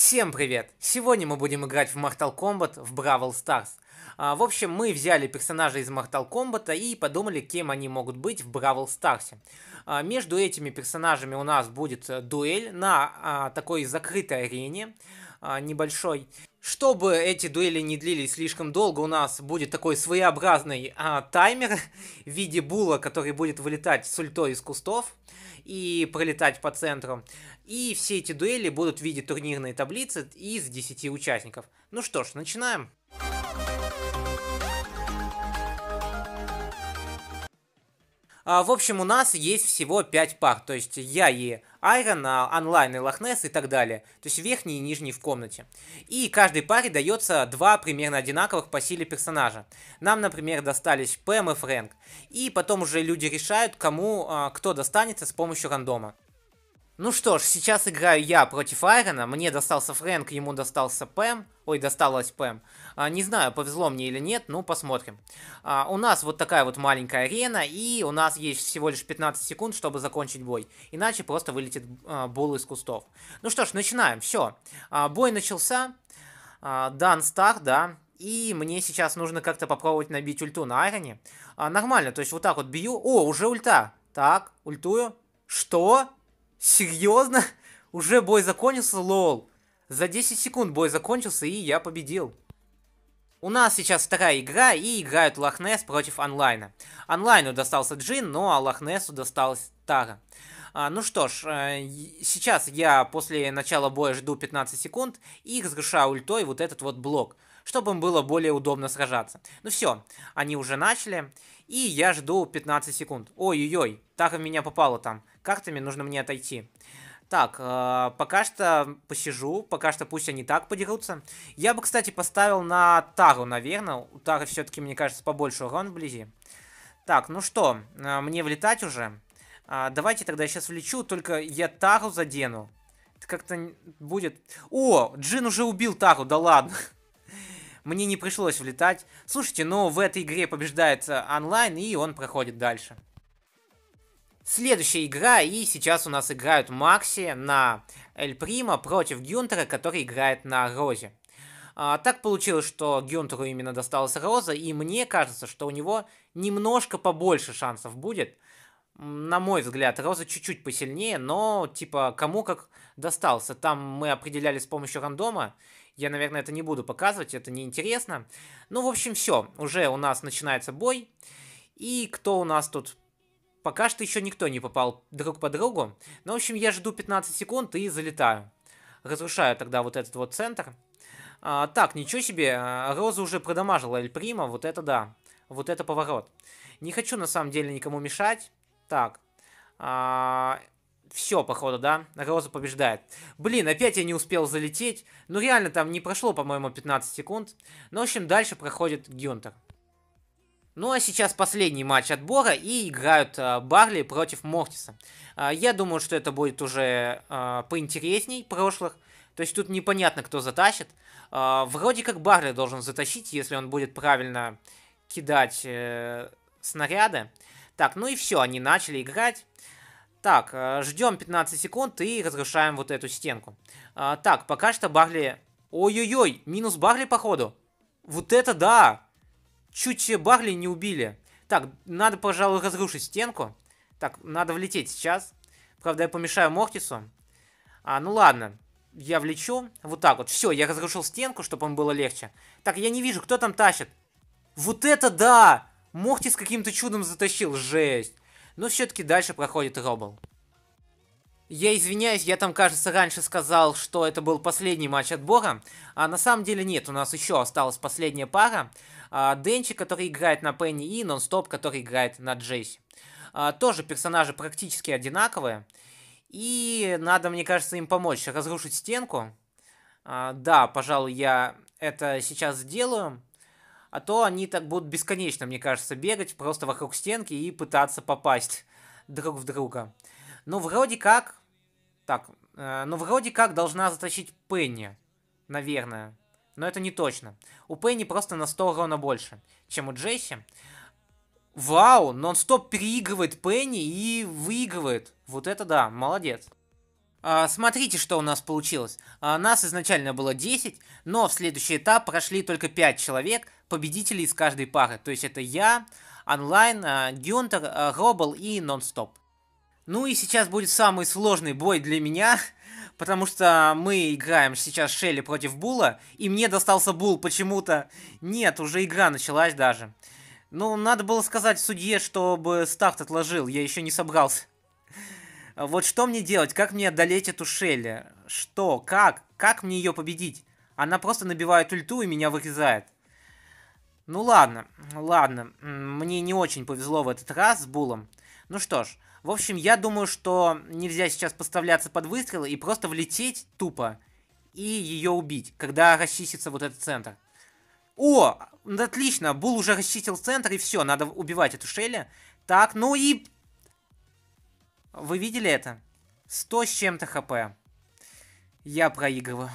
Всем привет! Сегодня мы будем играть в Mortal Kombat в Бравл Stars. А, в общем, мы взяли персонажей из Mortal Kombat и подумали, кем они могут быть в Бравл Stars. А, между этими персонажами у нас будет э, дуэль на а, такой закрытой арене, а, небольшой. Чтобы эти дуэли не длились слишком долго, у нас будет такой своеобразный а, таймер в виде була, который будет вылетать с ультой из кустов и пролетать по центру. И все эти дуэли будут в виде турнирной таблицы из 10 участников. Ну что ж, начинаем. А, в общем, у нас есть всего 5 пар, то есть я и Айрон, а, Онлайн и Лохнесс и так далее. То есть верхний и нижний в комнате. И каждой паре дается два примерно одинаковых по силе персонажа. Нам, например, достались Пэм и Фрэнк. И потом уже люди решают, кому а, кто достанется с помощью рандома. Ну что ж, сейчас играю я против Айрона. Мне достался Фрэнк, ему достался Пэм. Ой, досталась Пэм. А, не знаю, повезло мне или нет, ну посмотрим. А, у нас вот такая вот маленькая арена, и у нас есть всего лишь 15 секунд, чтобы закончить бой. Иначе просто вылетит а, бол из кустов. Ну что ж, начинаем, все. А, бой начался. А, дан старт, да. И мне сейчас нужно как-то попробовать набить ульту на Айроне. А, нормально, то есть вот так вот бью. О, уже ульта. Так, ультую. Что? Серьезно? Уже бой закончился, лол. За 10 секунд бой закончился, и я победил. У нас сейчас вторая игра, и играют Лохнес против онлайна. Онлайну достался Джин, но ну, а Лохнесу досталась Тара. А, ну что ж, э, сейчас я после начала боя жду 15 секунд и разрушаю ультой вот этот вот блок чтобы им было более удобно сражаться. Ну все, они уже начали, и я жду 15 секунд. Ой-ой-ой, так в меня попало там. Картами нужно мне отойти. Так, э, пока что посижу, пока что пусть они так подерутся. Я бы, кстати, поставил на Тару, наверное. У Тары все-таки, мне кажется, побольше урон вблизи. Так, ну что, э, мне влетать уже? Э, давайте тогда я сейчас влечу, только я Тару задену. Это как-то будет... О, Джин уже убил Тару, да ладно. мне не пришлось влетать. Слушайте, но в этой игре побеждает э, онлайн, и он проходит дальше. Следующая игра, и сейчас у нас играют Макси на Эль Прима против Гюнтера, который играет на Розе. А, так получилось, что Гюнтеру именно досталась Роза, и мне кажется, что у него немножко побольше шансов будет – на мой взгляд, Роза чуть-чуть посильнее, но, типа, кому как достался. Там мы определяли с помощью рандома. Я, наверное, это не буду показывать, это неинтересно. Ну, в общем, все. Уже у нас начинается бой. И кто у нас тут... Пока что еще никто не попал друг по другу. Ну, в общем, я жду 15 секунд и залетаю. Разрушаю тогда вот этот вот центр. А, так, ничего себе, а, Роза уже продамажила Эль Прима, вот это да. Вот это поворот. Не хочу на самом деле никому мешать. Так. А, все, походу, да? Роза побеждает. Блин, опять я не успел залететь. Ну, реально, там не прошло, по-моему, 15 секунд. Ну, в общем, дальше проходит Гюнтер. Ну а сейчас последний матч отбора и играют э, Барли против Мортиса. Э, я думаю, что это будет уже э, поинтересней прошлых. То есть тут непонятно, кто затащит. Э, вроде как Барли должен затащить, если он будет правильно кидать э, снаряды. Так, ну и все, они начали играть. Так, э, ждем 15 секунд и разрушаем вот эту стенку. А, так, пока что Барли... Ой-ой-ой, минус Барли, походу. Вот это да! Чуть Барли не убили. Так, надо, пожалуй, разрушить стенку. Так, надо влететь сейчас. Правда, я помешаю Мортису. А, ну ладно. Я влечу. Вот так вот. Все, я разрушил стенку, чтобы он было легче. Так, я не вижу, кто там тащит. Вот это да! Мохтис каким-то чудом затащил, жесть. Но все-таки дальше проходит Робл. Я извиняюсь, я там, кажется, раньше сказал, что это был последний матч отбора, а на самом деле нет, у нас еще осталась последняя пара. А, Денчи, который играет на Пенни, и Нонстоп, который играет на Джейси. А, тоже персонажи практически одинаковые, и надо, мне кажется, им помочь разрушить стенку. А, да, пожалуй, я это сейчас сделаю. А то они так будут бесконечно, мне кажется, бегать просто вокруг стенки и пытаться попасть друг в друга. Ну, вроде как... Так, э, ну, вроде как должна затащить Пенни, наверное. Но это не точно. У Пенни просто на 100 урона больше, чем у Джесси. Вау, но он стоп переигрывает Пенни и выигрывает. Вот это да, молодец. А, смотрите, что у нас получилось. А, нас изначально было 10, но в следующий этап прошли только 5 человек, победителей из каждой пары. То есть это я, онлайн, а, Гюнтер, Робл и Нонстоп. Ну и сейчас будет самый сложный бой для меня, потому что мы играем сейчас Шелли против Була, и мне достался Бул почему-то. Нет, уже игра началась даже. Ну, надо было сказать судье, чтобы старт отложил, я еще не собрался. А вот что мне делать? Как мне одолеть эту Шелли? Что? Как? Как мне ее победить? Она просто набивает ульту и меня вырезает. Ну ладно, ладно. Мне не очень повезло в этот раз с Булом. Ну что ж, в общем, я думаю, что нельзя сейчас поставляться под выстрелы и просто влететь тупо и ее убить, когда расчистится вот этот центр. О, отлично, Бул уже расчистил центр, и все, надо убивать эту Шелли. Так, ну и вы видели это? 100 с чем-то хп. Я проигрываю.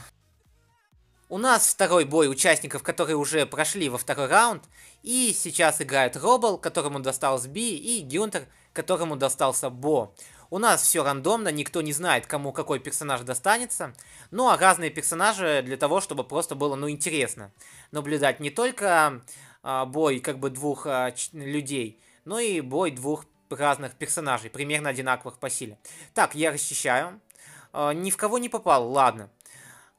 У нас второй бой участников, которые уже прошли во второй раунд, и сейчас играют Робл, которому достался Би, и Гюнтер, которому достался Бо. У нас все рандомно, никто не знает, кому какой персонаж достанется. Ну а разные персонажи для того, чтобы просто было, ну, интересно наблюдать не только э, бой как бы двух э, людей, но и бой двух разных персонажей, примерно одинаковых по силе. Так, я расчищаю. Э, ни в кого не попал, ладно.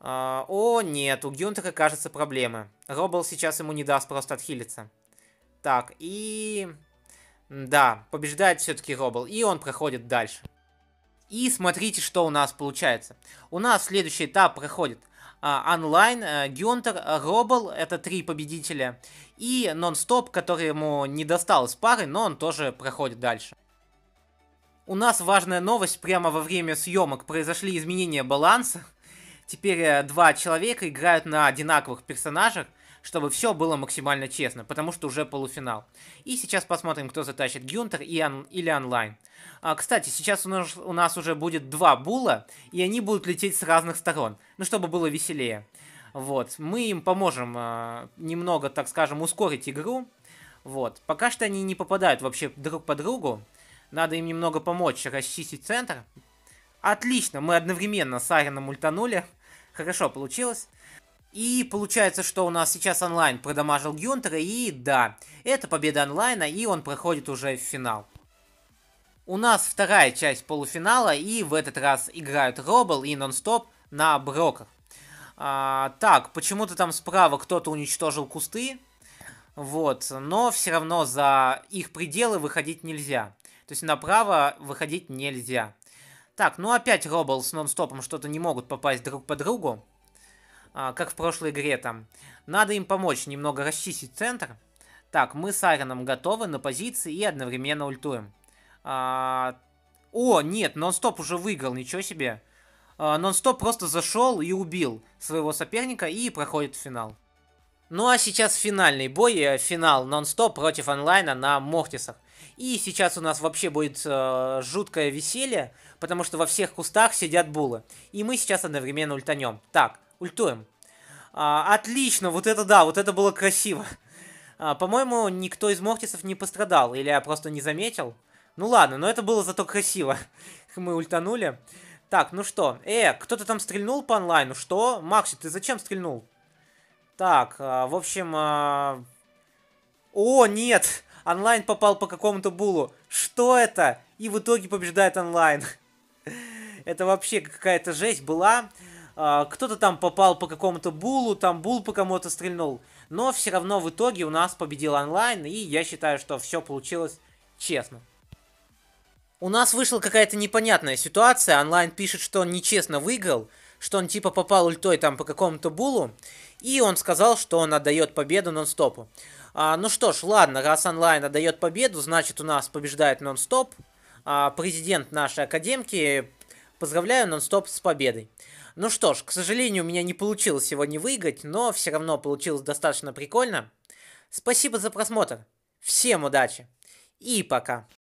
Э, о, нет, у Гюнтера, кажется, проблемы. Робл сейчас ему не даст просто отхилиться. Так, и... Да, побеждает все-таки Робл, и он проходит дальше. И смотрите, что у нас получается. У нас следующий этап проходит а, онлайн, э, Гюнтер, э, Робл, это три победителя, и Нон-Стоп, который ему не достал из пары, но он тоже проходит дальше. У нас важная новость, прямо во время съемок произошли изменения баланса. Теперь э, два человека играют на одинаковых персонажах, чтобы все было максимально честно, потому что уже полуфинал. И сейчас посмотрим, кто затащит, Гюнтер и он, или онлайн. А, кстати, сейчас у нас, у нас уже будет два була, и они будут лететь с разных сторон, ну, чтобы было веселее. Вот, мы им поможем э, немного, так скажем, ускорить игру. Вот, пока что они не попадают вообще друг по другу. Надо им немного помочь расчистить центр. Отлично, мы одновременно с Арином ультанули. Хорошо получилось. И получается, что у нас сейчас онлайн продамажил Гюнтера, и да, это победа онлайна, и он проходит уже в финал. У нас вторая часть полуфинала, и в этот раз играют Робл и Нонстоп на Броках. А, так, почему-то там справа кто-то уничтожил кусты, вот, но все равно за их пределы выходить нельзя. То есть направо выходить нельзя. Так, ну опять Робл с Нонстопом что-то не могут попасть друг по другу. А, как в прошлой игре там. Надо им помочь немного расчистить центр. Так, мы с Айроном готовы на позиции и одновременно ультуем. А, о, нет, нон-стоп уже выиграл, ничего себе. А, нон-стоп просто зашел и убил своего соперника и проходит в финал. Ну а сейчас финальный бой, э, финал нон-стоп против онлайна на Мортисах. И сейчас у нас вообще будет э, жуткое веселье, потому что во всех кустах сидят булы. И мы сейчас одновременно ультанем. Так, ультуем. А, отлично, вот это да, вот это было красиво. А, По-моему, никто из Мортисов не пострадал, или я просто не заметил. Ну ладно, но это было зато красиво. мы ультанули. Так, ну что, э, кто-то там стрельнул по онлайну, что? Макси, ты зачем стрельнул? Так, а, в общем... А, о, нет! Онлайн попал по какому-то булу. Что это? И в итоге побеждает онлайн. Это вообще какая-то жесть была. А, кто-то там попал по какому-то булу, там бул по кому-то стрельнул. Но все равно в итоге у нас победил онлайн, и я считаю, что все получилось честно. У нас вышла какая-то непонятная ситуация. Онлайн пишет, что он нечестно выиграл что он типа попал ультой там по какому-то булу, и он сказал, что он отдает победу нон-стопу. А, ну что ж, ладно, раз онлайн отдает победу, значит у нас побеждает нон-стоп. А, президент нашей академки, поздравляю нон-стоп с победой. Ну что ж, к сожалению, у меня не получилось сегодня выиграть, но все равно получилось достаточно прикольно. Спасибо за просмотр. Всем удачи и пока.